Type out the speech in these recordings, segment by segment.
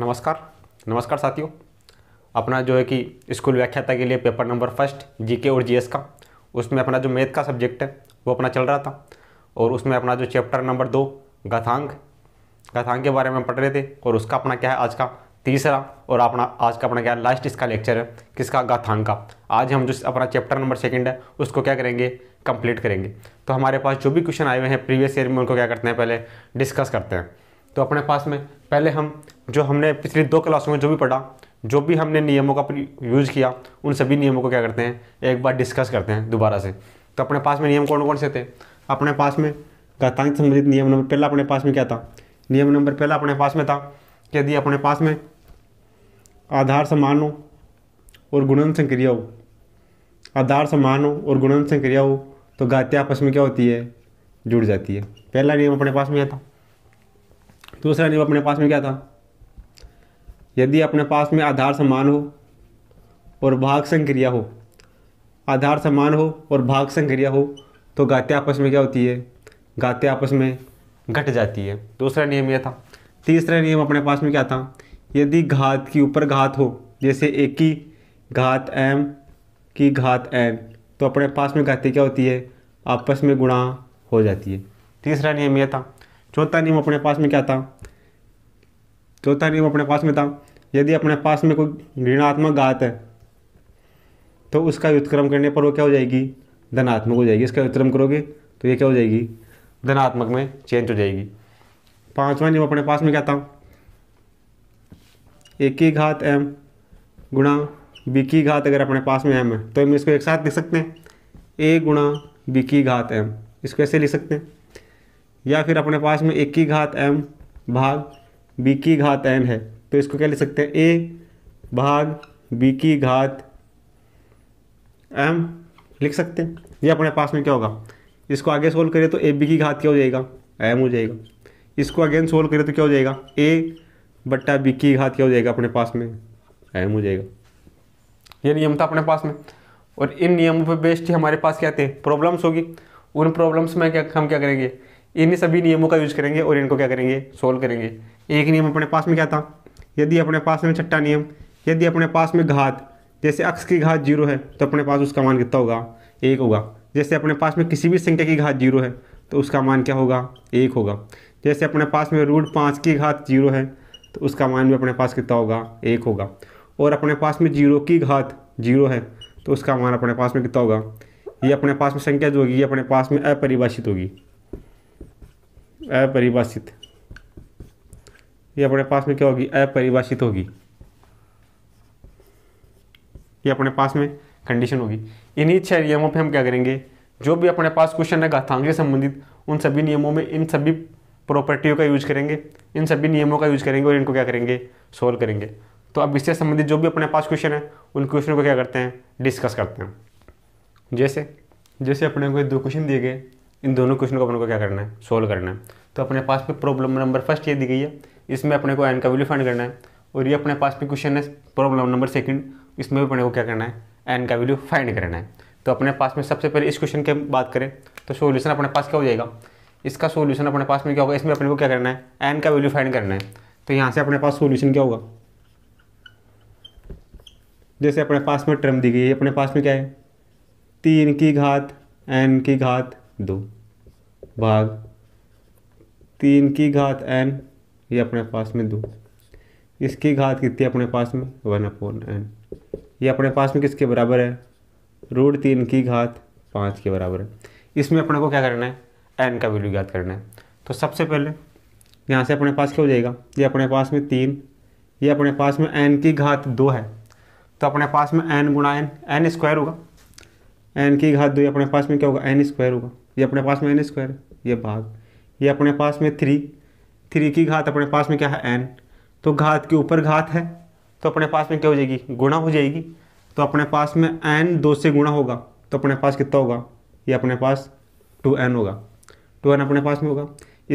नमस्कार नमस्कार साथियों अपना जो है कि स्कूल व्याख्याता के लिए पेपर नंबर फर्स्ट जीके और जीएस का उसमें अपना जो मैथ का सब्जेक्ट है वो अपना चल रहा था और उसमें अपना जो चैप्टर नंबर दो गथांग गथांग के बारे में पढ़ रहे थे और उसका अपना क्या है आज का तीसरा और अपना आज का अपना क्या है लास्ट इसका लेक्चर है किसका गाथांग का आज हम जो अपना चैप्टर नंबर सेकेंड है उसको क्या करेंगे कंप्लीट करेंगे तो हमारे पास जो भी क्वेश्चन आए हुए हैं प्रीवियस ईयर में उनको क्या करते हैं पहले डिस्कस करते हैं तो अपने पास में पहले हम जो हमने पिछली दो क्लासों में जो भी पढ़ा जो भी हमने नियमों का यूज़ किया उन सभी नियमों को क्या करते हैं एक बार डिस्कस करते हैं दोबारा से तो अपने पास में नियम कौन कौन से थे अपने पास में घातांक संबंधित नियम नंबर पहला अपने पास में क्या था नियम नंबर पहला अपने पास में था कि यदि अपने पास में आधार समान हो और गुणन संक्रिया हो आधार समान हो और गुणन संक्रिया हो तो गाते आपस में क्या होती है जुड़ जाती है पहला नियम अपने पास में क्या था दूसरा नियम अपने पास में क्या था यदि अपने पास में आधार समान हो और भाग संक्रिया हो आधार समान हो और भाग संक्रिया हो तो गाते आपस में क्या होती है गाते आपस में घट जाती है दूसरा नियम यह था तीसरा नियम अपने पास में क्या था यदि घात की ऊपर घात हो जैसे एक की घात एम की घात एन तो अपने पास में घाते क्या होती है आपस में गुणा हो जाती है तीसरा नियम यह था चौथा नियम अपने पास में क्या था चौथा नियम अपने पास में था यदि अपने पास में कोई ऋणात्मक घात है तो उसका व्युतक्रम करने पर वो क्या हो जाएगी धनात्मक हो जाएगी इसका व्युतक्रम करोगे तो ये क्या हो जाएगी धनात्मक में चेंज हो जाएगी पांचवा नियम अपने पास में क्या था एक की घात एम गुणा बी की घात अगर अपने पास में एम है तो हम इसको एक साथ लिख सकते हैं ए गुणा बी की घात एम इसको ऐसे लिख सकते हैं या फिर अपने पास में एक की घात एम भाग बी की घात एन है तो इसको क्या लिख सकते हैं ए भाग बी की घात एम लिख सकते हैं ये अपने पास में क्या होगा इसको आगे सोल्व करें तो ए बी की घात क्या हो जाएगा एम हो जाएगा इसको अगेन सोल्व करें तो क्या हो जाएगा ए बट्टा बी की घात क्या हो जाएगा अपने पास में एम हो जाएगा ये नियम था अपने पास में और इन नियमों पर बेस्ड हमारे पास क्या थे प्रॉब्लम्स होगी उन प्रॉब्लम्स में क्या हम क्या करेंगे इन सभी नियमों का यूज करेंगे और इनको क्या करेंगे सोल्व करेंगे एक नियम अपने पास में क्या था यदि अपने पास में छठा नियम यदि अपने पास में घात जैसे अक्स की घात जीरो है तो अपने पास उसका मान कितना होगा एक होगा जैसे अपने पास में किसी भी संख्या की घात जीरो है तो उसका मान क्या होगा एक होगा जैसे अपने पास में रूट पाँच की घात जीरो है तो उसका मान भी अपने पास कितना होगा एक होगा और अपने पास में जीरो की घात जीरो है तो उसका मान अपने पास में कितना होगा ये अपने पास में संख्या जो होगी ये अपने पास में अपरिभाषित होगी अपरिभाषित ये अपने पास में क्या होगी अपरिभाषित होगी ये अपने पास में कंडीशन होगी इन्हीं छह नियमों पे हम क्या करेंगे जो भी अपने पास क्वेश्चन है गाथांग से संबंधित उन सभी नियमों में इन सभी प्रॉपर्टियों का यूज करेंगे इन सभी नियमों का यूज करेंगे और इनको क्या करेंगे सोल्व करेंगे तो अब इससे संबंधित जो भी अपने पास क्वेश्चन है उन क्वेश्चन को क्या करते हैं डिस्कस करते हैं जैसे जैसे अपने को दो क्वेश्चन दिए गए इन दोनों क्वेश्चन को अपन को क्या करना है सोल्व करना है तो अपने पास में प्रॉब्लम नंबर फर्स्ट ये दी गई है इसमें अपने को एन का वैल्यू फाइंड करना है और ये अपने पास में क्वेश्चन है प्रॉब्लम नंबर सेकंड इसमें भी अपने को क्या करना है एन का वैल्यू फाइंड करना है तो अपने पास में सबसे पहले इस क्वेश्चन की बात करें तो सोल्यूशन अपने पास क्या हो जाएगा इसका सोल्यूशन अपने पास में क्या होगा इसमें अपने को क्या करना है एन का वैल्यू फाइंड करना है तो यहाँ से अपने पास सोल्यूशन क्या होगा जैसे अपने पास में टर्म दी गई है अपने पास में क्या है तीन की घात एन की घात दो भाग तीन की घात एन ये अपने पास में दो इसकी घात कितनी अपने पास में वन अपॉन एन ये अपने पास में किसके बराबर है रूट तीन की घात पाँच के बराबर है इसमें अपने को क्या करना है एन का वैल्यू ज्ञात करना है तो सबसे पहले यहाँ से अपने पास क्या हो जाएगा ये अपने पास में तीन ये अपने पास में एन की घात दो है तो अपने पास में एन गुणा एन एन स्क्वायर होगा एन की घात दो ये अपने पास में क्या होगा एन स्क्वायर होगा ये अपने पास में एन स्क्वायर ये भाग ये अपने पास में थ्री थ्री की घात अपने पास में क्या है एन तो घात के ऊपर घात है तो अपने पास में क्या हो जाएगी गुणा हो जाएगी तो अपने पास में एन दो से गुणा होगा तो अपने पास कितना होगा ये अपने पास टू एन होगा टू एन अपने पास में होगा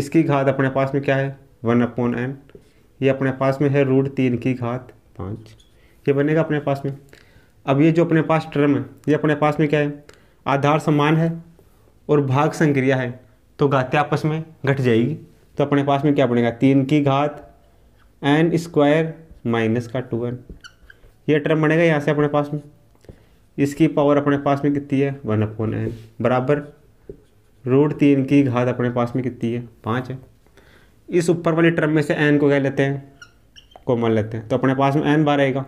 इसकी घात अपने पास में क्या है वन अपॉन एन ये अपने पास में है रूट तीन की घात पाँच ये बनेगा अपने पास में अब ये जो अपने पास टर्म है ये अपने पास में क्या है आधार समान है और भाग संक्रिया है तो घातें आपस में घट जाएगी तो अपने पास में क्या बनेगा तीन की घात एन स्क्वायर माइनस का टू एन ये टर्म बनेगा यहाँ से अपने पास में इसकी पावर अपने पास में कितनी है वन अपॉन एन बराबर रूट तीन की घात अपने पास में कितनी है पाँच है इस ऊपर वाली टर्म में से एन को क्या लेते हैं कोमल लेते हैं तो अपने पास में एन बार आएगा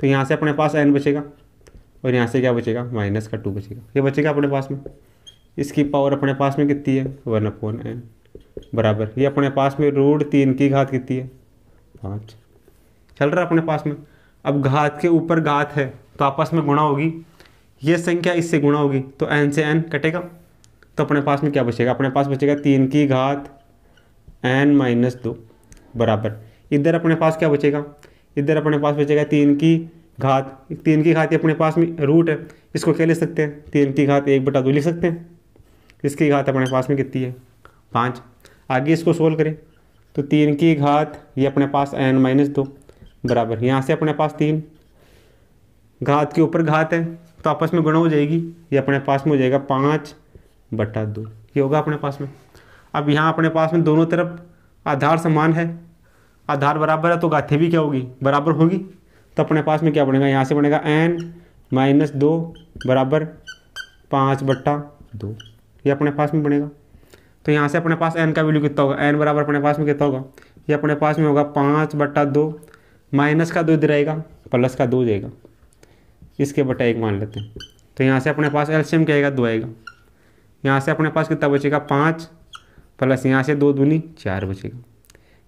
तो यहाँ से अपने पास एन बचेगा और यहाँ से क्या बचेगा माइनस का टू बचेगा ये बचेगा अपने पास में इसकी पावर अपने पास में कितनी है वन अपॉन एन बराबर ये अपने पास में रूट तीन की घात कितनी है पाँच चल रहा अपने पास में अब घात के ऊपर घात है तो आपस में गुणा होगी ये संख्या इससे गुणा होगी तो एन से एन कटेगा तो अपने पास में क्या बचेगा अपने पास बचेगा तीन की घात एन माइनस दो बराबर इधर अपने पास क्या बचेगा इधर अपने पास बचेगा तीन की घात तीन की घात अपने पास में रूट है इसको क्या लिख सकते हैं तीन की घात एक बटा दो लिख सकते हैं इसकी घात अपने पास में कितनी है पाँच आगे इसको सोल्व करें तो तीन की घात ये अपने पास एन माइनस दो बराबर यहाँ से अपने पास तीन घात के ऊपर घात है तो आपस में गुणा हो जाएगी ये अपने पास में हो जाएगा पाँच बटा दो ये होगा अपने पास में अब यहाँ अपने पास में दोनों तरफ आधार समान है आधार बराबर है तो गाथे भी क्या होगी बराबर होगी तो अपने पास में क्या बनेगा यहाँ से बनेगा एन माइनस दो बराबर पाँच बट्टा दो ये अपने पास में बनेगा तो यहाँ से अपने पास एन का वैल्यू कितना होगा एन बराबर अपने पास में कितना होगा ये अपने पास में होगा पाँच बट्टा दो माइनस का दो इधर आएगा प्लस का दो जाएगा इसके बटा एक मान लेते हैं तो यहाँ से अपने पास एल्शियम क्या आएगा दो आएगा यहाँ से अपने पास कितना बचेगा पाँच प्लस यहाँ से दो दूनी चार बचेगा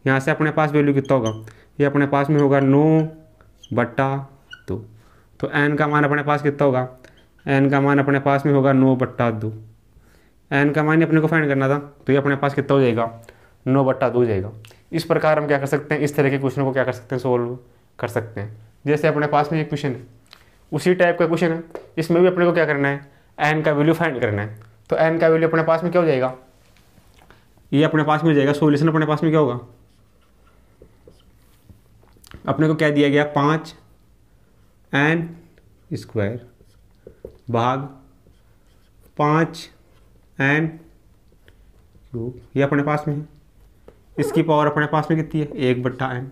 यहाँ से अपने पास वैल्यू कितना होगा ये अपने पास में होगा नौ बट्टा दो तो एन का मान अपने पास कितना होगा एन का मान अपने पास में होगा नौ बट्टा दो एन का मान अपने को फाइंड करना था तो ये अपने पास कितना हो जाएगा नौ बट्टा दो जाएगा इस प्रकार हम क्या कर सकते हैं इस तरह के क्वेश्चन को क्या कर सकते हैं सोल्व कर सकते हैं जैसे अपने पास में एक क्वेश्चन है उसी टाइप का क्वेश्चन है इसमें भी अपने को क्या करना है एन का वैल्यू फाइंड करना है तो एन का वैल्यू अपने पास में क्या हो जाएगा ये अपने पास में जाएगा सोल्यूशन अपने पास में क्या होगा अपने को क्या दिया गया पाँच एन स्क्वायर भाग पाँच एंड क्यूब ये अपने पास में है इसकी पावर अपने पास में कितनी है एक बट्टा एन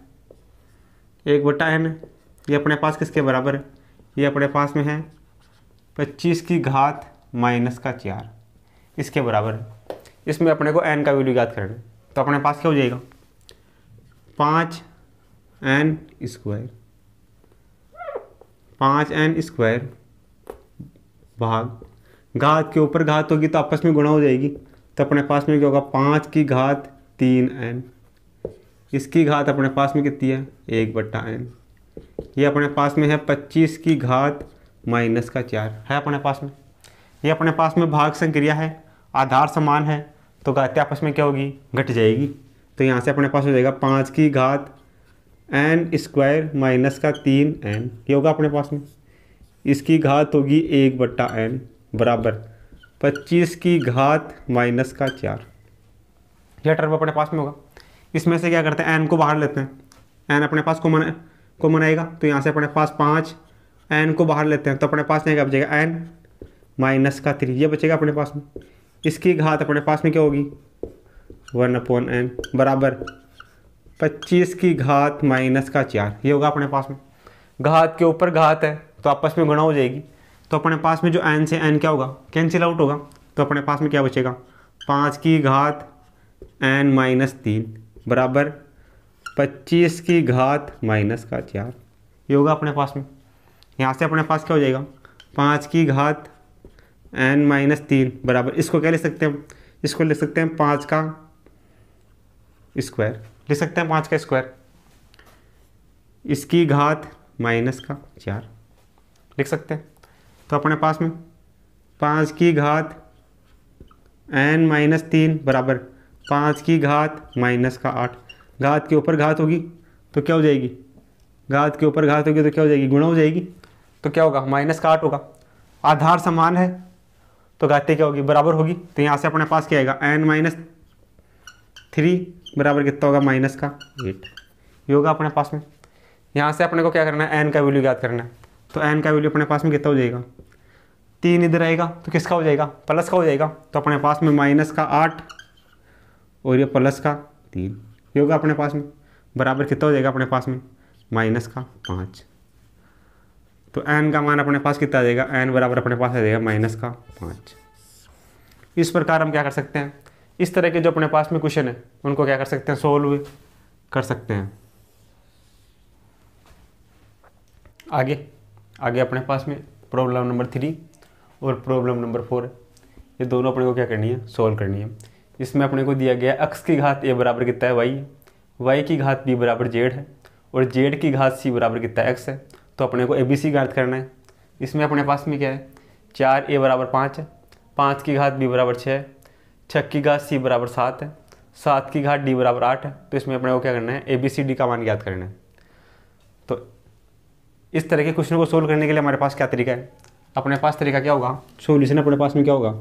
एक बट्टा एन ये अपने पास किसके बराबर है ये अपने पास में है पच्चीस की घात माइनस का चार इसके बराबर है इसमें अपने को एन का वैल्यू याद करना तो अपने पास क्या हो जाएगा पाँच एन स्क्वायर पाँच एन स्क्वायर भाग घात के ऊपर घात होगी तो आपस में गुणा हो जाएगी तो अपने पास में क्या होगा पाँच की घात तीन एन इसकी घात अपने पास में कितनी है एक बट्टा एन ये अपने पास में है पच्चीस की घात माइनस का चार है अपने पास में ये अपने पास में भाग संक्रिया है आधार समान है तो घातें आपस में क्या होगी घट जाएगी तो यहाँ से अपने पास हो जाएगा पाँच की घात एन स्क्वायर माइनस का तीन एन ये होगा अपने पास में इसकी घात होगी एक बट्टा एन बराबर पच्चीस की घात माइनस का चार यह टर्म अपने पास में होगा इसमें से क्या करते हैं एन को बाहर लेते हैं एन अपने पास कॉमन कॉमन आएगा तो यहाँ से अपने पास पाँच एन को बाहर लेते हैं तो अपने पास नहीं क्या बचेगा एन माइनस का थ्री ये बचेगा अपने पास में इसकी घात अपने पास में क्या होगी वन अपॉन एन बराबर पच्चीस की घात माइनस का चार ये होगा अपने पास में घात के ऊपर घात है तो आपस में गुणा हो जाएगी तो अपने पास में जो एन से एन क्या होगा कैंसिल आउट होगा तो अपने पास में क्या बचेगा पाँच की घात एन माइनस तीन बराबर पच्चीस की घात माइनस का चार ये होगा अपने पास में यहाँ से अपने पास क्या हो जाएगा पाँच की घात एन माइनस तीन बराबर इसको क्या लिख सकते हैं इसको लिख सकते हैं पाँच का स्क्वायर लिख सकते हैं पाँच का स्क्वायर इसकी घात माइनस का चार लिख सकते हैं तो अपने पास में पाँच की घात एन माइनस तीन बराबर पाँच की घात माइनस का आठ घात के ऊपर घात होगी तो क्या हो जाएगी घात के ऊपर घात होगी तो क्या हो जाएगी गुणा हो जाएगी तो क्या होगा माइनस का आठ होगा आधार समान है तो घाते क्या होगी बराबर होगी तो यहाँ से अपने पास क्या आएगा एन माइनस थ्री बराबर कितना होगा माइनस का एट ये होगा अपने पास में यहाँ से अपने को क्या करना है एन का वैल्यू याद करना है तो एन का वैल्यू अपने पास में कितना हो जाएगा तीन इधर आएगा तो किसका हो जाएगा प्लस का हो जाएगा तो अपने पास में माइनस का आठ और ये प्लस का तीन ये होगा अपने पास में बराबर कितना हो जाएगा अपने पास में माइनस का पाँच तो एन का मान अपने पास कितना आ जाएगा एन बराबर अपने पास आ जाएगा माइनस का पाँच इस प्रकार हम क्या कर सकते हैं इस तरह के जो अपने पास में क्वेश्चन है उनको क्या कर सकते हैं सोल्व कर सकते हैं आगे आगे अपने पास में प्रॉब्लम नंबर थ्री और प्रॉब्लम नंबर फोर ये दोनों अपने को क्या करनी है सॉल्व करनी है इसमें अपने को दिया गया एक्स की घात ए बराबर कितना है वाई वाई की घात बी बराबर जेड है और जेड की घात सी बराबर कितना एक्स है तो अपने को ए बी सी का अर्थ करना है इसमें अपने पास में क्या है चार ए बराबर पाँच है पाँच की घात बी बराबर छः है छः की घात सी बराबर सात है सात की घात डी बराबर आठ है तो इसमें अपने को क्या करना है ए बी सी डी का मान याद करना है इस तरह के क्वेश्चन को सोल्व करने के लिए हमारे पास क्या तरीका है अपने पास तरीका क्या होगा सोल्यूशन अपने पास में क्या होगा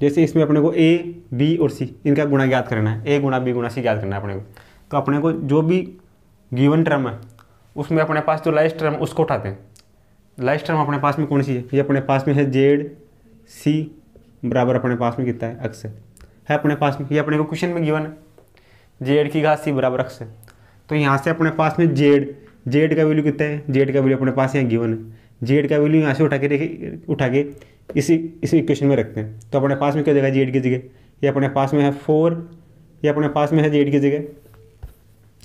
जैसे इसमें अपने को ए बी और सी इनका गुणा ज्ञात करना है ए गुणा बी गुणा सी ज्ञात करना है अपने को तो अपने को जो भी गिवन टर्म है उसमें अपने पास जो लास्ट टर्म उसको उठाते हैं लास्ट टर्म अपने पास में कौन सी है ये अपने पास में है जेड सी बराबर अपने पास में कितना है अक्स है अपने पास में ये अपने को क्वेश्चन में गिवन है जेड की घास सी बराबर अक्स है तो यहाँ से अपने पास में जेड जेड का वैल्यू कितना है जेड का वैल्यू अपने पास यहाँ गिवन है जेड का वैल्यू यहाँ से उठा के रखे उठा के इसी इसी इक्वेशन में रखते हैं तो अपने पास में क्या जगह जेड की जगह ये अपने पास में है फोर ये अपने पास में है जेड की जगह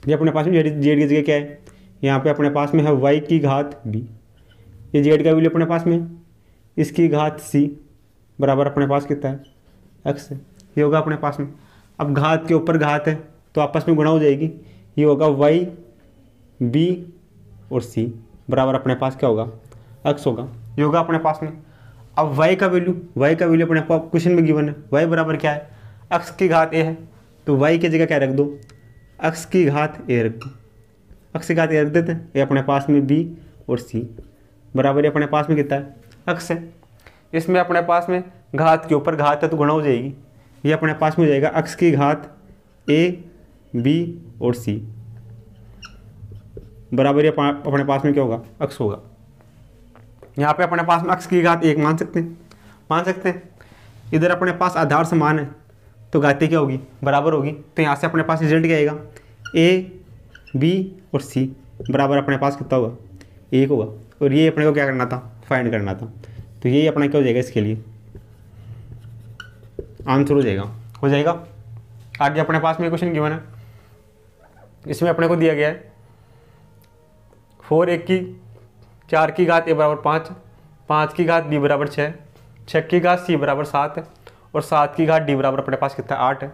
ये अपने पास में जेड की जगह क्या है यहाँ पे अपने पास में है वाई की घात बी ये जेड का वैल्यू अपने पास में इसकी घात सी बराबर अपने पास कितना है एक्स ये होगा अपने पास में अब घात के ऊपर घात है तो आपस में गुणा हो जाएगी ये होगा वाई बी और सी बराबर अपने पास क्या होगा एक्स होगा ये होगा अपने पास में अब वाई का वैल्यू वाई का वैल्यू अपने क्वेश्चन में गिवन है वाई बराबर क्या है एक्स की घात ए है तो वाई की जगह क्या रख दो एक्स की घात ए रख दो एक्स की घात ए रख देते हैं ये अपने पास में बी और सी बराबर ये अपने पास में कितना है एक्स है इसमें अपने पास में घात के ऊपर घात है तो गुणा हो जाएगी ये अपने पास में हो जाएगा एक्स की घात ए बी और सी बराबर ये अपने पास में क्या होगा अक्स होगा यहाँ पे अपने पास में अक्स की घात एक मान सकते हैं मान सकते हैं इधर अपने पास आधार समान है तो घाती क्या होगी बराबर होगी तो यहाँ से अपने पास रिजल्ट क्या आएगा ए बी और सी बराबर अपने पास कितना होगा एक होगा और ये अपने को क्या करना था फाइंड करना था तो यही अपना क्या हो जाएगा इसके लिए आंसर हो जाएगा हो जाएगा आगे अपने पास में क्वेश्चन क्यों है इसमें अपने को दिया गया है फोर एक की चार की घात ए बराबर पाँच पाँच की घात बी बराबर छः छः की घात सी बराबर सात और सात की घात डी बराबर अपने पास कितना आठ है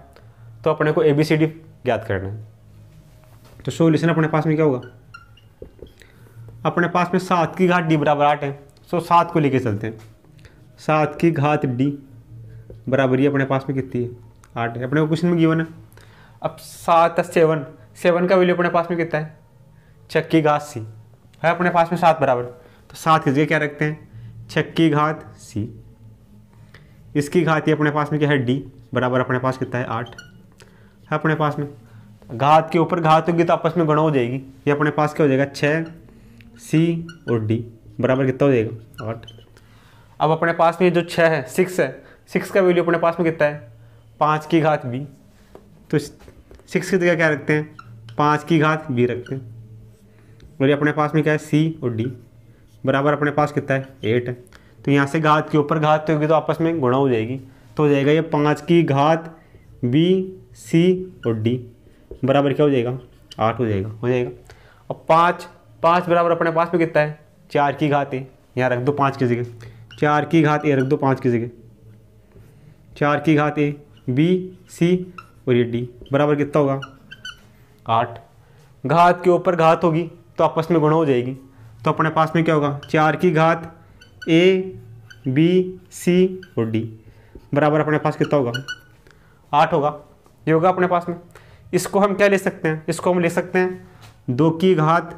तो अपने को ए बी सी डी ज्ञात करना है तो सोल्यूशन अपने पास में क्या होगा अपने पास में सात की घात डी बराबर आठ है सो सात को लेके चलते हैं सात की घात डी बराबर ही अपने पास में कितनी है आठ है अपने को क्वेश्चन में गिवन है अब सात सेवन सेवन का वैल्यू अपने पास में कितना है छक्की घात सी है अपने पास में सात बराबर तो सात की जगह क्या रखते हैं छक्की घात सी इसकी घात ये अपने पास में क्या है डी बराबर अपने पास कितना है आठ है अपने पास में घात के ऊपर घात होगी तो आपस में गणा हो जाएगी ये अपने पास क्या हो जाएगा छः सी और डी बराबर कितना हो जाएगा आठ अब अपने पास में जो छः है सिक्स है सिक्स का वैल्यू अपने पास में कितना है पाँच की घात बी तो सिक्स की जगह क्या रखते हैं पाँच की घात बी रखते हैं और ये अपने पास में क्या है सी और डी बराबर अपने पास कितना है एट है तो यहाँ से घात के ऊपर घात होगी तो आपस में गुणा हो जाएगी तो हो जाएगा ये पाँच की घात बी सी और डी बराबर क्या हो जाएगा आठ हो जाएगा हो जाएगा अब पाँच पाँच बराबर अपने पास में कितना है चार की घात ए यहाँ रख दो पाँच की जगह चार की घात ए रख दो पाँच की जगह चार की घात ए बी सी और ये डी बराबर कितना होगा आठ घात के ऊपर घात होगी तो आपस में गुणा हो जाएगी तो अपने पास में क्या होगा चार की घात ए बी सी और डी बराबर अपने पास कितना होगा आठ होगा ये होगा अपने पास में इसको हम क्या ले सकते हैं इसको हम ले सकते हैं दो की घात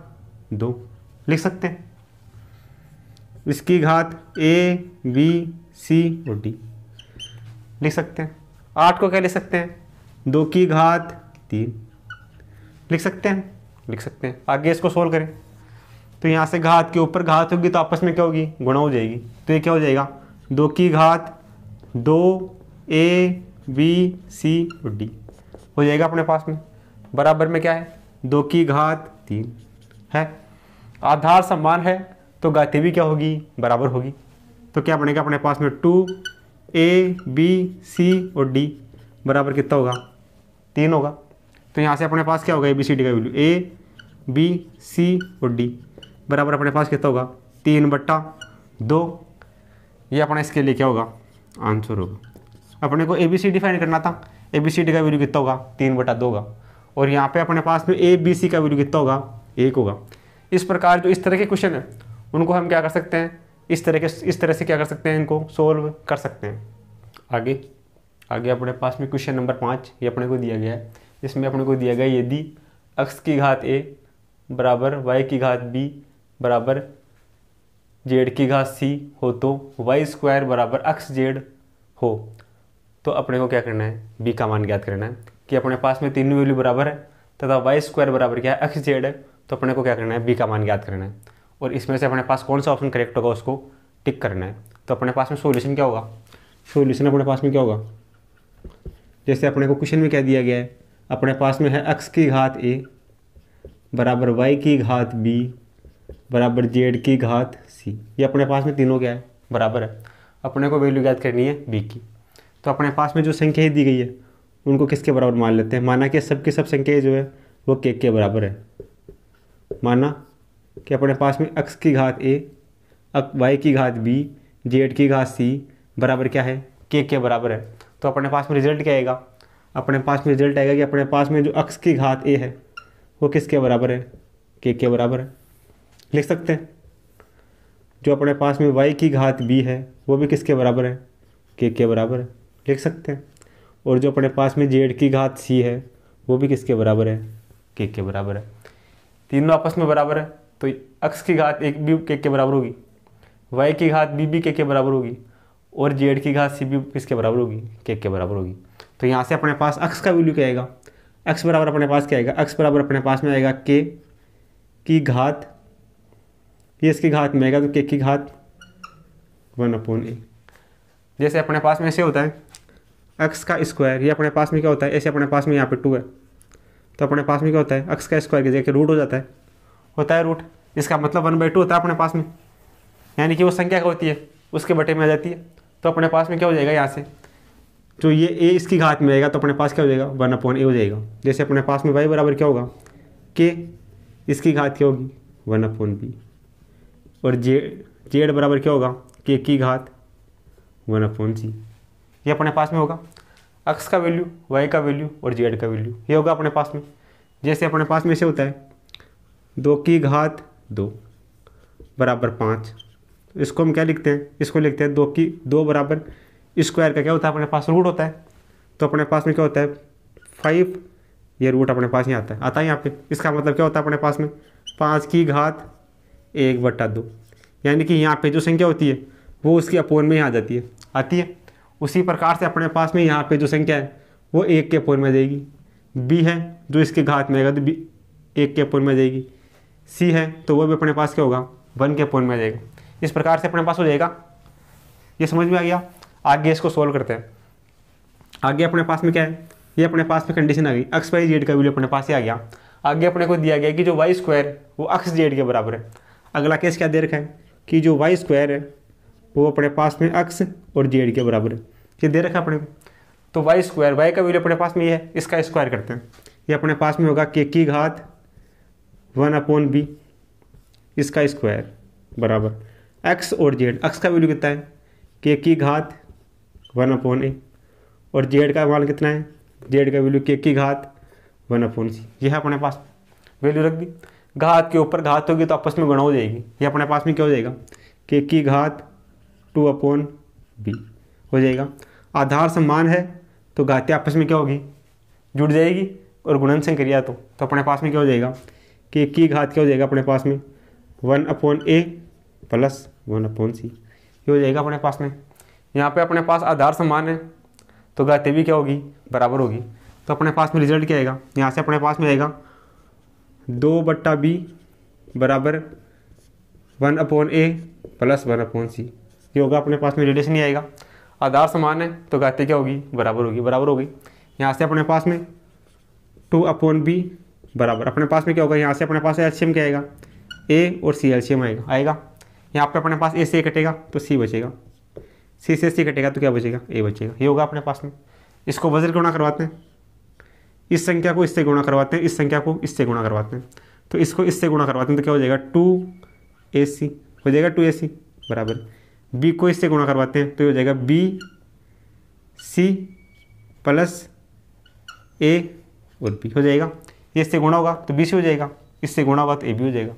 दो लिख सकते हैं इसकी घात ए बी सी और डी लिख सकते हैं आठ को क्या ले सकते हैं दो की घात तीन लिख सकते हैं लिख सकते हैं आगे इसको सोल्व करें तो यहाँ से घात के ऊपर घात होगी तो आपस में क्या होगी गुणा हो जाएगी तो ये क्या हो जाएगा दो की घात दो ए बी सी और डी हो जाएगा अपने पास में बराबर में क्या है दो की घात तीन है आधार समान है तो गाते भी क्या होगी बराबर होगी तो क्या बनेगा अपने पास में टू ए बी सी और डी बराबर कितना होगा तीन होगा तो यहाँ से अपने पास क्या होगा ए बी सी डी का वैल्यू ए बी सी और डी बराबर अपने पास कितना होगा तीन बट्टा दो ये अपना इसके लिए क्या होगा आंसर होगा अपने को ए बी सी डिफाइन करना था ए बी सी डी का वैल्यू कितना होगा तीन बटा दो होगा और यहाँ पे अपने पास में ए बी सी का वैल्यू कितना होगा एक होगा इस प्रकार जो इस तरह के क्वेश्चन हैं उनको हम क्या कर सकते हैं इस तरह के इस तरह से क्या कर सकते हैं इनको सोल्व कर सकते हैं आगे आगे अपने पास में क्वेश्चन नंबर पाँच ये अपने को दिया गया है इसमें अपने को दिया गया यदि अक्स की घात ए बराबर वाई की घात बी बराबर जेड की घात सी हो तो वाई स्क्वायर बराबर अक्स जेड हो तो अपने को क्या करना है बी का मान ज्ञात करना है कि अपने पास में तीनों वैल्यू बराबर है तथा वाई स्क्वायर बराबर क्या है एक्स जेड है तो अपने को क्या करना है बी का मान ज्ञात करना है और इसमें से अपने पास कौन सा ऑप्शन करेक्ट होगा उसको टिक करना है तो अपने पास में सोल्यूशन क्या होगा सोल्यूशन अपने पास में क्या होगा जैसे अपने को क्वेश्चन में क्या दिया गया है अपने पास में है x की घात ए बराबर वाई की घात बी बराबर जेड की घात सी ये अपने पास में तीनों क्या है बराबर है अपने को वैल्यू ज्ञात करनी है बी की तो अपने पास में जो संख्याएँ दी गई है उनको किसके बराबर मान लेते हैं माना कि सब की सब संख्याएँ जो है वो के के बराबर है माना कि अपने पास में x की घात ए वाई की घात बी जेड की घात सी बराबर क्या है के के बराबर है तो अपने पास में रिजल्ट क्या आएगा अपने पास में रिजल्ट आएगा कि अपने पास में जो अक्स की घात ए है वो किसके बराबर है के के बराबर है लिख सकते हैं जो अपने पास में वाई की घात बी है वो भी किसके बराबर है के के बराबर है लिख सकते हैं और जो अपने पास में जेड की घात सी है वो भी किसके बराबर है के के बराबर है तीनों आपस में बराबर है तो अक्स की घात एक भी के के बराबर होगी वाई की घात बी भी के के बराबर होगी और जेड की घात सी भी किसके बराबर होगी के के बराबर होगी तो यहाँ से अपने पास अक्स का वैल्यू क्या आएगा एक्स बराबर अपने पास क्या आएगा एक्स बराबर अपने पास में आएगा के की घात ये इसकी घात में आएगा तो के की घात वन अपॉन ए जैसे अपने पास में ऐसे होता है एक्स का स्क्वायर ये अपने पास में क्या होता है ऐसे अपने पास में यहाँ पे टू है तो अपने पास में क्या होता है एक्स का स्क्वायर की जगह रूट हो जाता है होता है रूट इसका मतलब वन बाई टू होता है अपने पास में यानी कि वो संख्या क्या होती है उसके बटे में आ जाती है तो अपने पास में क्या हो जाएगा यहाँ से तो ये ए इसकी घात में आएगा तो अपने पास क्या हो जाएगा वन अपॉन ए हो जाएगा जैसे अपने पास में वाई बराबर क्या होगा के इसकी घात क्या होगी वन अपॉन बी और जे जेड बराबर क्या होगा के की घात वन अपॉन सी ये अपने पास में होगा एक्स का वैल्यू वाई का वैल्यू और जेड का वैल्यू ये होगा अपने पास में जैसे अपने पास में से होता है दो की घात दो बराबर पाँच इसको हम क्या लिखते हैं इसको लिखते हैं दो की दो बराबर स्क्वायर का क्या होता है अपने पास रूट होता है तो अपने पास में क्या होता है फाइव ये रूट अपने पास ही आता है आता है यहाँ पे इसका मतलब क्या होता है अपने पास में पाँच की घात एक बट्टा दो यानी कि यहाँ पे जो संख्या होती है वो उसके अपोन में ही आ जाती है आती है उसी प्रकार से अपने पास में यहाँ पे जो संख्या है वो एक के अपोन में आ जाएगी बी है जो इसके घात में आएगा तो बी एक के अपोन में आ जाएगी सी है तो वह भी अपने पास क्या होगा वन के अपोन में आ जाएगा इस प्रकार से अपने पास हो जाएगा ये समझ में आ गया आगे इसको सोल्व करते हैं आगे अपने पास में क्या है ये अपने पास में कंडीशन आ गई एक्स वाई जेड का वैल्यू अपने पास ही आ गया आगे अपने को दिया गया कि जो वाई स्क्वायर वो अक्स जेड के बराबर है अगला केस क्या दे रखा है कि जो वाई स्क्वायर है वो अपने पास में अक्स और जेड के बराबर है ये दे रखा है अपने तो वाई स्क्वायर वाई का वैल्यू अपने पास में ये है इसका स्क्वायर करते हैं ये अपने पास में होगा के की घात वन अपॉन बी इसका स्क्वायर बराबर एक्स और जेड एक्स का वैल्यू कितना है के की घात वन अपॉन ए और जेड का मान कितना है जेड का वैल्यू के की घात वन अपॉन सी यह अपने पास वैल्यू रख दी घात के ऊपर घात होगी तो आपस में गुणा हो जाएगी यह अपने पास में क्या हो जाएगा के की घात टू अपॉन बी हो जाएगा आधार सम्मान है तो घाते आपस में क्या होगी जुड़ जाएगी और गुणन संक्रिया तो तो अपने पास में क्या हो जाएगा के की घात क्या हो जाएगा अपने पास में one upon A plus one upon C ये हो जाएगा अपने पास में यहाँ पे अपने पास आधार समान है तो गाते भी क्या होगी बराबर होगी तो अपने पास में रिजल्ट क्या आएगा यहाँ से अपने पास में आएगा दो बट्टा बी बराबर one upon A plus one upon C ये होगा अपने पास में रिलेशन ही आएगा आधार समान है तो गाते क्या होगी बराबर होगी बराबर होगी यहाँ से अपने पास में टू अपॉन बी बराबर अपने पास में क्या होगा यहाँ से अपने पास एल्शियम क्या आएगा ए और सी एल्शियम आएगा आएगा यहाँ पे अपने पास ए से कटेगा तो सी बचेगा सी से सी कटेगा तो क्या बचेगा ए बचेगा ये होगा अपने पास में इसको वजन गुणा करवाते हैं इस संख्या को इससे गुणा करवाते हैं इस संख्या को इससे गुणा करवाते हैं तो इसको इससे गुणा करवाते हैं तो क्या हो जाएगा टू ए सी हो जाएगा टू ए सी बराबर बी को इससे गुणा करवाते हैं तो ये हो जाएगा बी सी प्लस ए और बी हो जाएगा ये इससे गुणा होगा तो बी सी हो जाएगा इससे गुणा होगा तो ए बी हो जाएगा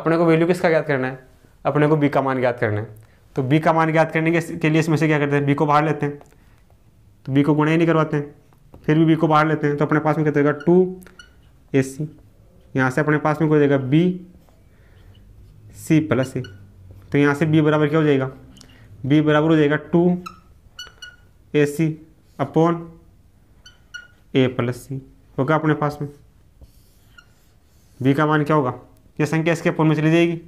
अपने को वैल्यू किसका ज्ञात करना है अपने को बी का मान ज्ञात करना है तो बी का मान ज्ञात करने के लिए इसमें से क्या करते हैं बी को बाहर लेते हैं तो बी को गुणा ही नहीं करवाते हैं फिर भी बी को बाहर लेते हैं तो अपने पास में क्या देगा टू ए सी यहाँ से अपने पास में क्या हो जाएगा बी सी प्लस ए तो यहाँ से बी बराबर क्या हो जाएगा बी बराबर हो जाएगा two A C upon A plus C होगा अपने पास में बी का मान क्या होगा ये संख्या इसके अपॉन में चली जाएगी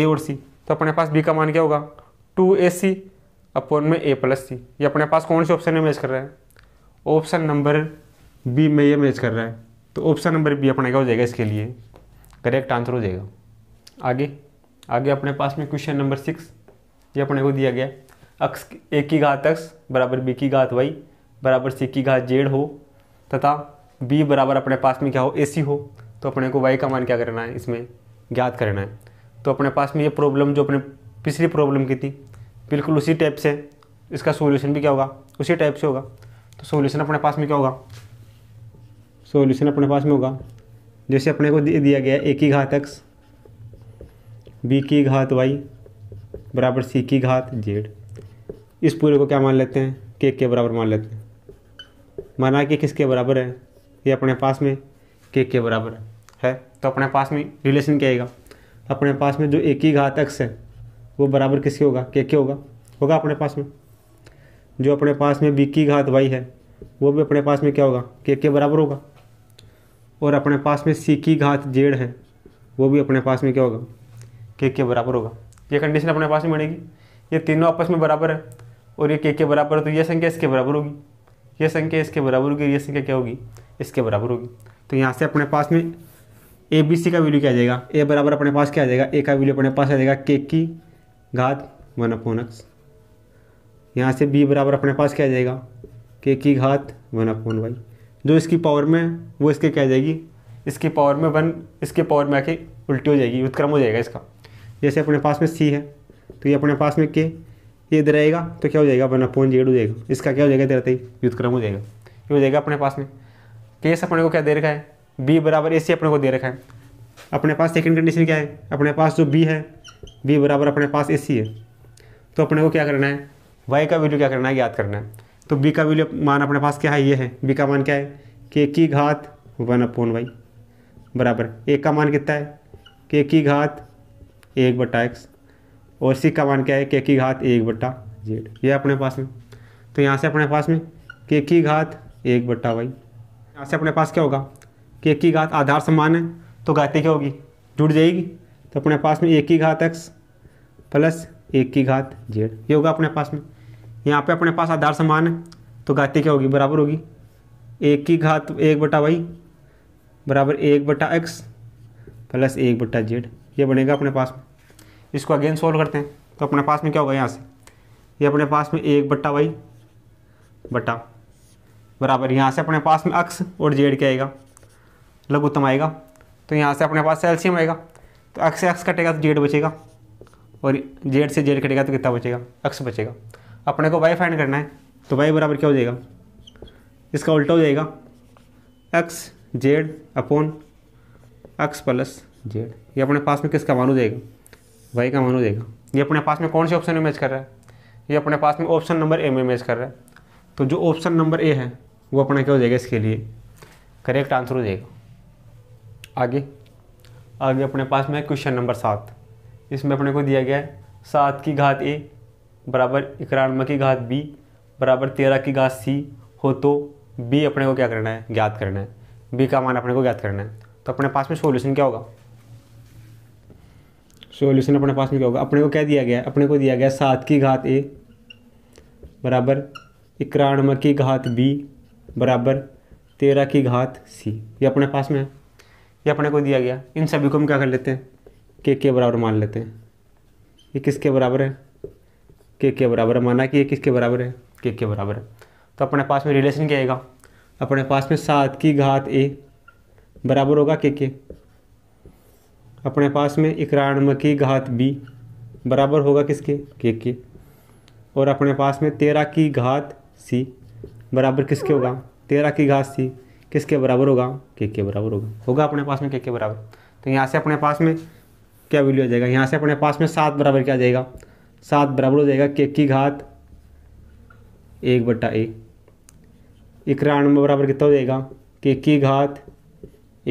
ए और सी तो अपने पास बी का मान क्या होगा टू ए सी अपॉन में ए प्लस सी ये अपने पास कौन से ऑप्शन में मैच कर रहा है ऑप्शन नंबर बी में ये मैच कर रहा है तो ऑप्शन नंबर बी अपने क्या हो जाएगा इसके लिए करेक्ट आंसर हो जाएगा आगे आगे अपने पास में क्वेश्चन नंबर सिक्स ये अपने को दिया गया अक्स ए की घात अक्स बराबर बी की घात वाई बराबर सी की घात जेड हो तथा बी बराबर अपने पास में क्या हो ए सी हो तो अपने को वाई का मान क्या करना है इसमें ज्ञात करना है तो अपने पास में ये प्रॉब्लम जो अपने पिछली प्रॉब्लम की थी बिल्कुल उसी टाइप से इसका सोल्यूशन भी क्या होगा उसी टाइप से होगा तो सोल्यूशन अपने पास में क्या होगा सोल्यूशन अपने पास में होगा जैसे अपने को दिया गया ए की घात एक्स बी की घात वाई बराबर सी की घात जेड इस पूरे को क्या मान लेते हैं के के बराबर मान लेते हैं माना कि किसके बराबर है ये अपने पास में के के बराबर है तो अपने पास में रिलेशन क्या आएगा अपने पास में जो एक ही घात एक्स है वो बराबर किसके होगा के के होगा होगा अपने पास में जो अपने पास में बी की घात वाई है वो भी अपने पास में क्या होगा के के बराबर होगा और अपने पास में सी की घात जेड है वो भी अपने पास में क्या होगा के के बराबर होगा ये कंडीशन अपने पास में बनेगी ये तीनों आपस में बराबर है और ये के के बराबर है तो ये संख्या इसके बराबर होगी ये संख्या इसके बराबर होगी ये संख्या क्या होगी इसके बराबर होगी तो यहाँ से अपने पास में ए बी सी का वैल्यू क्या आ जाएगा ए बराबर अपने पास क्या आ जाएगा ए का वैल्यू अपने पास आ जाएगा के की घात वन अपॉन एक्स यहाँ से बी बराबर अपने पास क्या जाएगा के की घात वन अपॉन वाई जो इसकी पावर में वो इसके क्या जाएगी इसकी पावर में वन इसके पावर में आके उल्टी हो जाएगी उत्क्रम हो जाएगा इसका जैसे अपने पास में सी है तो ये अपने पास में के ये इधर आएगा तो क्या हो जाएगा वन अपॉन जेड हो जाएगा इसका क्या हो जाएगा इधर ही व्युतक्रम हो जाएगा ये हो जाएगा अपने पास में केस अपने को क्या दे रखा है बी बराबर ए सी अपने को दे रखा है अपने पास सेकंड कंडीशन क्या है अपने पास जो बी है बी बराबर अपने पास ए सी है तो अपने को क्या करना है वाई का वैल्यू क्या करना है याद करना है तो बी का वैल्यू मान अपने पास क्या है ये है बी का मान क्या है के की घात वन अपोन वाई बराबर ए का मान कितना है के की घात एक बट्टा एक्स और सी का मान क्या है के की घात एक बट्टा जेड ये अपने पास में तो यहाँ से अपने पास में के की घात एक बट्टा वाई यहाँ से अपने पास क्या होगा के की घात आधार समान है तो घाते क्या होगी जुड़ जाएगी तो अपने पास में एक की घात एक्स प्लस एक की घात जेड ये होगा अपने पास में यहाँ पे अपने पास आधार समान है तो घाती क्या होगी बराबर होगी एक की घात एक बटा वाई बराबर एक बटा एक्स प्लस एक बटा जेड ये बनेगा अपने पास में इसको अगेन सॉल्व करते हैं तो अपने पास में क्या होगा यहाँ से ये अपने पास में एक बट्टा वाई बटा बराबर यहाँ से अपने पास में अक्स और जेड क्या आएगा लघुत्तम आएगा तो यहाँ से अपने पास एल्शियम आएगा तो एक्स से एक्स कटेगा तो जेड बचेगा और जेड से जेड कटेगा तो कितना बचेगा एक्स बचेगा अपने को वाई फाइंड करना है तो वाई बराबर क्या हो जाएगा इसका उल्टा हो जाएगा X Z upon X plus Z ये अपने पास में किसका मान हो जाएगा वाई का मान हो जाएगा ये अपने पास में कौन से ऑप्शन में मैच कर रहा है ये अपने पास में ऑप्शन नंबर ए में मैच कर रहा है तो जो ऑप्शन नंबर ए है वो अपना क्या हो जाएगा इसके लिए करेक्ट आंसर हो जाएगा आगे आगे अपने पास में क्वेश्चन नंबर सात इसमें अपने को दिया गया है सात की घात ए बराबर इक्यानवे की घात बी बराबर तेरह की घात सी हो तो बी अपने को क्या करना है ज्ञात करना है बी का मान अपने को ज्ञात करना है तो अपने पास में सोल्यूशन क्या होगा सोल्यूशन अपने पास में क्या होगा अपने को क्या दिया गया है अपने को दिया गया सात की घात ए बराबर इक्यानवे की घात बी बराबर तेरह की घात सी ये अपने पास में है ये अपने को दिया गया इन सभी को हम क्या कर लेते हैं के के बराबर मान लेते हैं ये किसके बराबर है के के बराबर है माना कि ये किसके बराबर है के के बराबर है तो अपने पास में रिलेशन क्या आएगा अपने पास में सात की घात ए बराबर होगा के के अपने पास में इक्यानवे की घात बी बराबर होगा किसके के के और अपने पास में तेरह की घात सी बराबर किसके होगा तेरह की घात सी किसके बराबर होगा के के बराबर होगा होगा अपने पास में के के बराबर तो यहाँ से अपने पास में क्या वैल्यू आ जाएगा यहाँ से अपने पास में सात बराबर क्या आ जाएगा सात बराबर हो जाएगा के की घात एक बटा एक इक्यानवे बराबर कितना हो जाएगा के की घात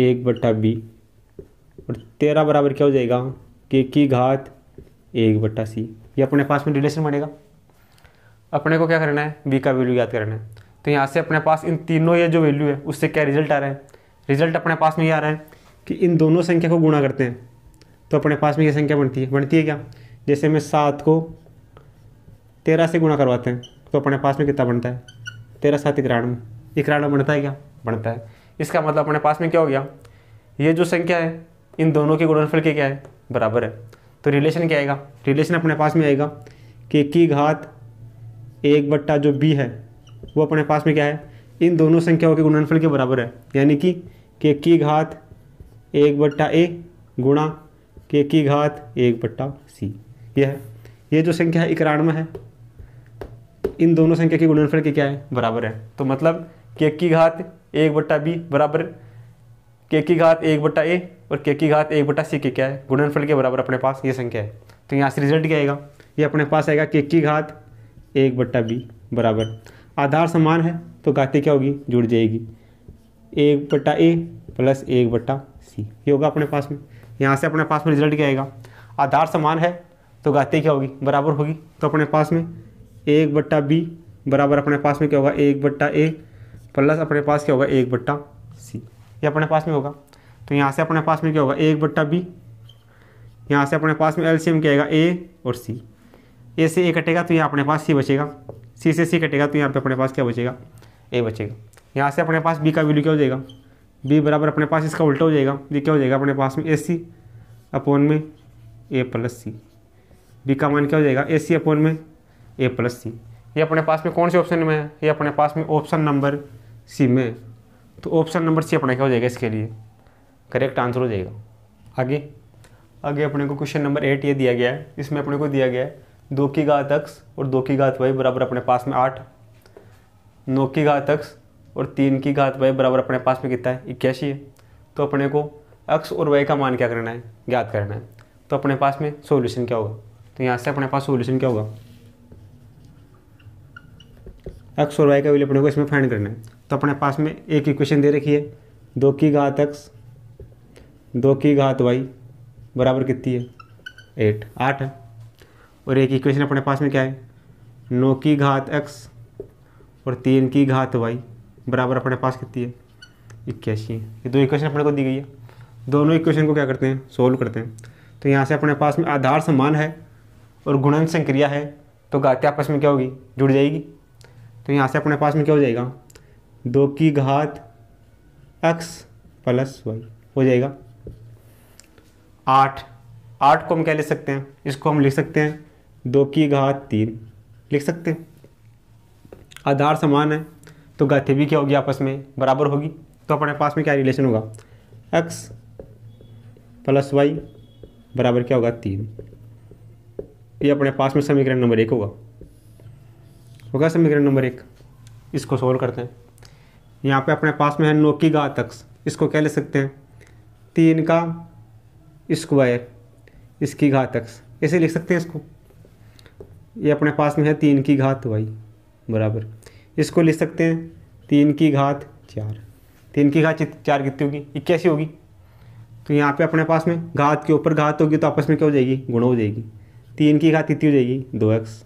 एक बटा बी और तेरह बराबर क्या हो जाएगा के की घात एक बटा सी ये अपने पास में रिलेशन बनेगा अपने को क्या करना है बी का वैल्यू याद करना है तो यहाँ से अपने पास इन तीनों ये जो वैल्यू है उससे क्या रिजल्ट आ रहा है रिजल्ट अपने पास में ये आ रहा है कि इन दोनों संख्या को गुणा करते हैं तो अपने पास में ये संख्या बनती है बनती है क्या जैसे मैं सात को तेरह से गुणा करवाते हैं तो अपने पास में कितना बनता है तेरह सात इक्यानवे इक्यानवे बनता है क्या बनता है इसका मतलब अपने पास में क्या हो गया ये जो संख्या है इन दोनों के गुणनफल के क्या है बराबर है तो रिलेशन क्या आएगा रिलेशन अपने पास में आएगा कि की घात एक बट्टा जो बी है वो अपने पास में क्या है इन दोनों संख्याओं के गुणनफल के बराबर है यानी कि के की घात एक बट्टा ए गुणा के की घात एक बट्टा सी यह है ये जो संख्या है इकरानवे है इन दोनों संख्या के गुणनफल के क्या है बराबर है तो मतलब के की घात एक बट्टा बी बराबर के की घात एक बट्टा ए और के की घात एक बट्टा सी के क्या है गुणनफल के बराबर अपने पास ये संख्या है तो यहाँ से रिजल्ट क्या आएगा ये अपने पास आएगा के की घात एक बट्टा बी बराबर आधार समान है तो गाते क्या होगी जुड़ जाएगी एक बट्टा ए प्लस एक बट्टा सी ये होगा अपने पास में यहाँ से अपने पास में रिजल्ट क्या आएगा आधार समान है तो गाते क्या होगी बराबर होगी तो अपने पास में एक बट्टा बी बराबर अपने पास में क्या होगा एक बट्टा ए प्लस अपने पास क्या होगा एक बट्टा सी ये अपने पास में होगा तो यहाँ से अपने पास में क्या होगा एक बट्टा बी यहाँ से अपने पास में एल सी एम क्या आएगा ए और सी ए से ए कटेगा तो यहाँ अपने पास सी बचेगा सी से सी कटेगा तो यहाँ पे अपने पास क्या बचेगा ए बचेगा यहाँ से अपने पास बी का वैल्यू क्या हो जाएगा बी बराबर अपने पास इसका उल्टा हो जाएगा ये क्या हो जाएगा अपने पास में ए सी अपोन में ए प्लस सी बी का मान क्या हो जाएगा ए सी अपोन में ए प्लस सी ये अपने पास में कौन से ऑप्शन में है ये अपने पास में ऑप्शन नंबर सी में तो ऑप्शन नंबर सी अपना क्या हो जाएगा इसके लिए करेक्ट आंसर हो जाएगा आगे आगे अपने को क्वेश्चन नंबर एट ये दिया गया है इसमें अपने को दिया गया है दो की घात एक्स और दो की घात वाई बराबर अपने पास में आठ नौ की घात एक्स और तीन की घात वाई बराबर अपने पास में कितना है इक्यासी है तो अपने को अक्स और वाई का मान क्या करना है ज्ञात करना है तो अपने पास में सोल्यूशन क्या होगा तो यहाँ से अपने पास सोल्यूशन क्या होगा एक्स और वाई का वैल्यू अपने को इसमें फाइंड करना है तो अपने पास में एक इक्वेशन दे रखी है दो की घात एक्स दो की घात वाई बराबर कितनी है एट आठ है और एक इक्वेशन अपने पास में क्या है नौ की घात एक्स और तीन की घात वाई बराबर अपने पास कितनी है इक्यासी ये दो इक्वेशन अपने को दी गई है दोनों इक्वेशन को क्या करते हैं सोल्व करते हैं तो यहाँ से अपने पास में आधार समान है और गुणन संक्रिया है तो घाते आपस में क्या होगी जुड़ जाएगी तो यहाँ से अपने पास में क्या हो जाएगा दो की घात एक्स प्लस वाई हो जाएगा आठ आठ को हम क्या ले सकते हैं इसको हम लिख सकते हैं दो की घात तीन लिख सकते हैं आधार समान है तो गाथे भी क्या होगी आपस में बराबर होगी तो अपने पास में क्या रिलेशन होगा एक्स प्लस वाई बराबर क्या होगा तीन ये अपने पास में समीकरण नंबर एक होगा होगा समीकरण नंबर एक इसको सोल्व करते हैं यहाँ पे अपने पास में है नौ की घात एक्स इसको क्या ले सकते हैं तीन का स्क्वायर इसकी घात एक्स ऐसे लिख सकते हैं इसको ये अपने पास में है तीन की घात वाई बराबर इसको लिख सकते हैं तीन की घात चार तीन की घात चार कितनी होगी इक्यासी होगी तो यहाँ पे अपने पास में घात के ऊपर घात होगी तो आपस में क्या हो जाएगी गुण हो जाएगी तीन की घात कितनी हो जाएगी दो एक्स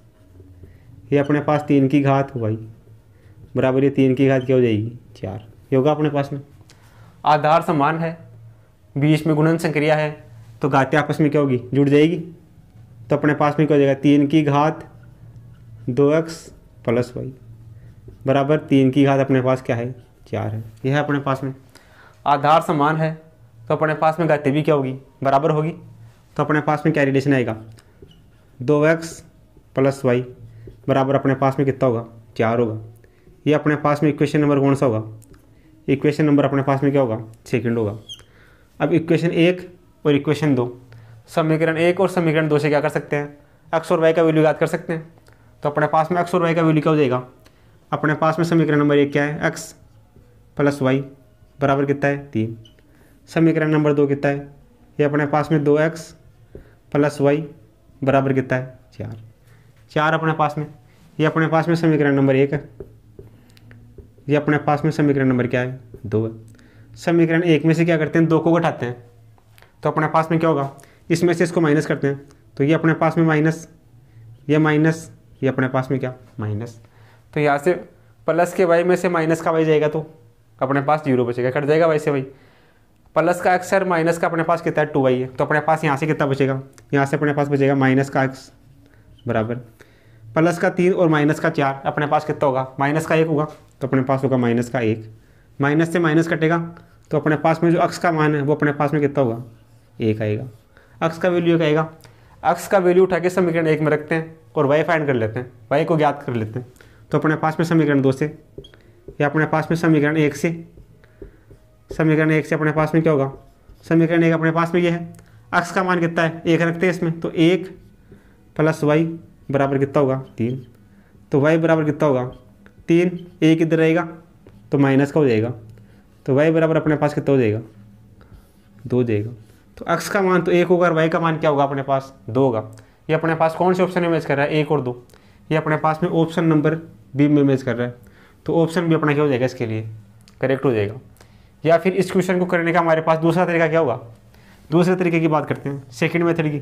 ये अपने पास तीन की घात वाई बराबर ये तीन की घात क्या हो जाएगी चार ये होगा अपने पास में आधार समान है बीच में गुणन संक्रिया है तो घातें आपस में क्या होगी जुड़ जाएगी तो अपने पास में क्या हो जाएगा तीन की घात दो एक्स प्लस वाई बराबर तीन की घात अपने पास क्या है चार है यह है अपने पास में आधार समान है तो अपने पास में गति भी क्या होगी बराबर होगी तो अपने पास में क्या रिलेशन आएगा दो एक्स प्लस वाई बराबर अपने पास में कितना होगा चार होगा ये अपने पास में इक्वेशन नंबर कौन सा होगा इक्वेशन नंबर अपने पास में क्या होगा सेकंड होगा अब इक्वेशन एक और इक्वेशन दो समीकरण एक और समीकरण दो से क्या कर सकते हैं एक्स और वाई का वैल्यू याद कर सकते हैं तो अपने पास में एक्स और वाई का वैल्यू क्या हो जाएगा अपने पास में समीकरण नंबर एक क्या है एक्स प्लस वाई बराबर कितना है तीन समीकरण नंबर दो कितना है ये अपने पास में दो एक्स प्लस वाई बराबर कितना है चार चार अपने पास में ये अपने पास में समीकरण नंबर एक है ये अपने पास में समीकरण नंबर क्या है दो है समीकरण एक में से क्या करते हैं दो को घटाते हैं तो अपने पास में क्या होगा इसमें से इसको माइनस करते हैं तो ये अपने पास में माइनस ये माइनस ये अपने पास में क्या माइनस तो यहाँ से प्लस के वाई में से माइनस का वाई जाएगा तो अपने पास जीरो बचेगा कट जाएगा वाई से वाई प्लस का एक्स और माइनस का अपने पास कितना है टू वाई है तो अपने पास यहाँ से कितना बचेगा यहाँ से अपने पास बचेगा माइनस का एक्स बराबर प्लस का तीन और माइनस का चार अपने पास कितना होगा माइनस का एक होगा तो अपने पास होगा माइनस का एक माइनस से माइनस कटेगा तो अपने पास में जो अक्स का मान है वो अपने पास में कितना होगा एक आएगा अक्स का वैल्यू एक आएगा अक्स का वैल्यू उठा के समीकरण एक में रखते हैं और वाई फाइन कर लेते हैं वाई को ज्ञात कर लेते हैं तो अपने पास में समीकरण दो से या अपने पास में समीकरण एक से समीकरण एक से अपने पास में क्या होगा समीकरण एक अपने पास में ये है अक्स का मान कितना है एक रखते हैं इसमें तो एक प्लस वाई बराबर कितना होगा तीन तो वाई बराबर कितना होगा तीन एक इधर रहेगा तो माइनस का हो जाएगा तो वाई बराबर अपने पास कितना हो जाएगा दो जाएगा तो एक्स का मान तो एक होगा और वाई का मान क्या होगा अपने पास दो होगा ये अपने पास कौन से ऑप्शन इमेज कर रहा है एक और दो ये अपने पास में ऑप्शन नंबर बी में इमेज कर रहा है तो ऑप्शन भी अपना क्या हो जाएगा इसके लिए करेक्ट हो जाएगा या फिर इस क्वेश्चन को करने का हमारे पास दूसरा तरीका क्या होगा दूसरे तरीके की बात करते हैं सेकेंड मेथड की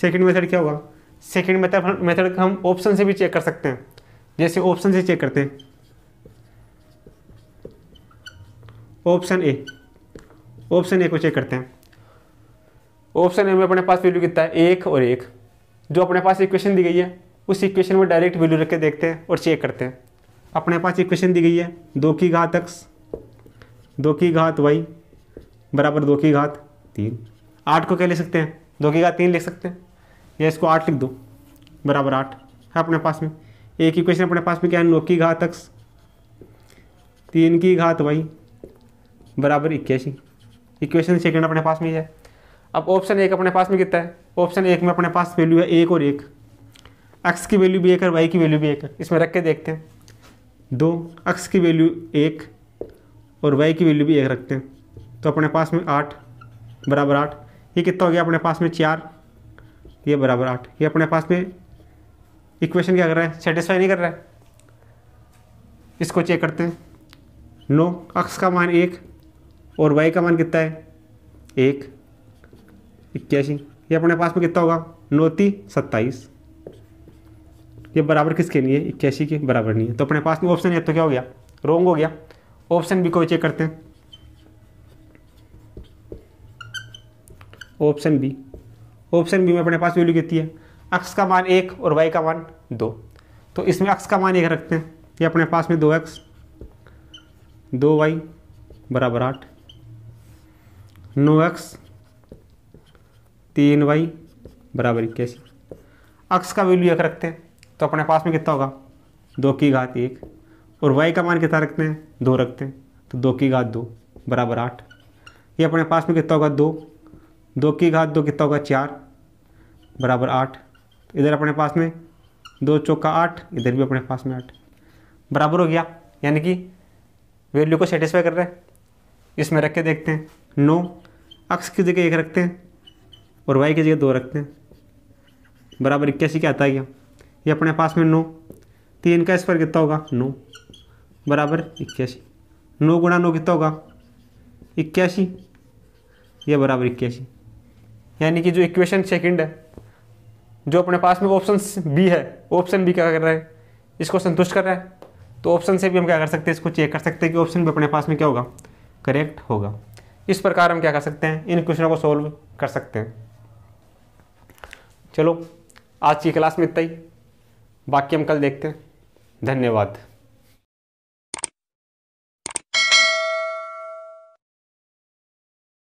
सेकेंड मेथड क्या होगा सेकेंड मेथड मेथड हम ऑप्शन से भी चेक कर सकते हैं जैसे ऑप्शन से चेक करते हैं ऑप्शन ए ऑप्शन ए को चेक करते हैं ऑप्शन ए में अपने पास वैल्यू कितना है एक और एक जो अपने पास इक्वेशन दी गई है उस इक्वेशन में डायरेक्ट वैल्यू रख के देखते हैं और चेक करते हैं अपने पास इक्वेशन दी गई है दो की घात एक्स दो की घात वाई बराबर दो की घात तीन आठ को क्या ले सकते हैं दो की घात तीन लिख सकते हैं या इसको आठ लिख दो बराबर आठ है अपने पास में एक इक्वेशन अपने पास में क्या है नौ की घात एक्स तीन की घात वाई बराबर इक्यासी इक्वेशन सेकेंड अपने पास में ही है अब ऑप्शन एक अपने पास में कितना है ऑप्शन एक में अपने पास वैल्यू है एक और एक एक्स की वैल्यू भी एक और वाई की वैल्यू भी एक है इसमें रख के देखते हैं दो एक्स की वैल्यू एक और वाई की वैल्यू भी एक रखते हैं तो अपने पास में आठ बराबर आठ ये कितना हो गया अपने पास में चार ये बराबर आठ ये अपने पास में इक्वेशन क्या कर रहा है सेटिस्फाई नहीं कर रहा है इसको चेक करते हैं नौ अक्स का मान एक और वाई का मान कितना है एक इक्यासी ये अपने पास में कितना होगा नौती सत्ताईस ये बराबर किसके लिए इक्यासी के बराबर नहीं है तो अपने पास में ऑप्शन है तो क्या हो गया रोंग हो गया ऑप्शन बी को चेक करते हैं ऑप्शन बी ऑप्शन बी में अपने पास वैल्यू कितनी है अक्स का मान एक और वाई का मान दो तो इसमें अक्स का मान एक रखते हैं ये अपने पास में दो एक्स दो वाई बराबर आठ नो एक्स तीन वाई बराबर इक्यासी एक्स का वैल्यू एक रखते हैं तो अपने पास में कितना होगा दो की घात एक और वाई का मान कितना रखते हैं दो रखते हैं तो दो की घात दो बराबर आठ ये अपने पास में कितना होगा दो दो की घात दो कितना होगा चार बराबर आठ इधर अपने पास में दो चौका आठ इधर भी अपने पास में आठ बराबर हो गया यानी कि वैल्यू को सेटिस्फाई कर रहे हैं इसमें रख के देखते हैं नौ अक्स की जगह एक रखते हैं और वाई की जगह दो रखते हैं बराबर इक्यासी क्या आता है क्या ये अपने पास में नौ तीन तो का स्क्वायर कितना होगा नौ बराबर इक्यासी नौ गुणा नौ कितना होगा इक्यासी यह बराबर इक्यासी यानी कि जो इक्वेशन सेकंड है जो अपने पास में ऑप्शन बी है ऑप्शन बी क्या कर रहा है इसको संतुष्ट कर रहा है तो ऑप्शन से भी हम क्या कर सकते हैं इसको चेक कर सकते हैं कि ऑप्शन भी अपने पास में क्या होगा करेक्ट होगा इस प्रकार हम क्या कर सकते हैं इन क्वेश्चनों को सोल्व कर सकते हैं चलो आज की क्लास में इतना ही बाकी हम कल देखते हैं धन्यवाद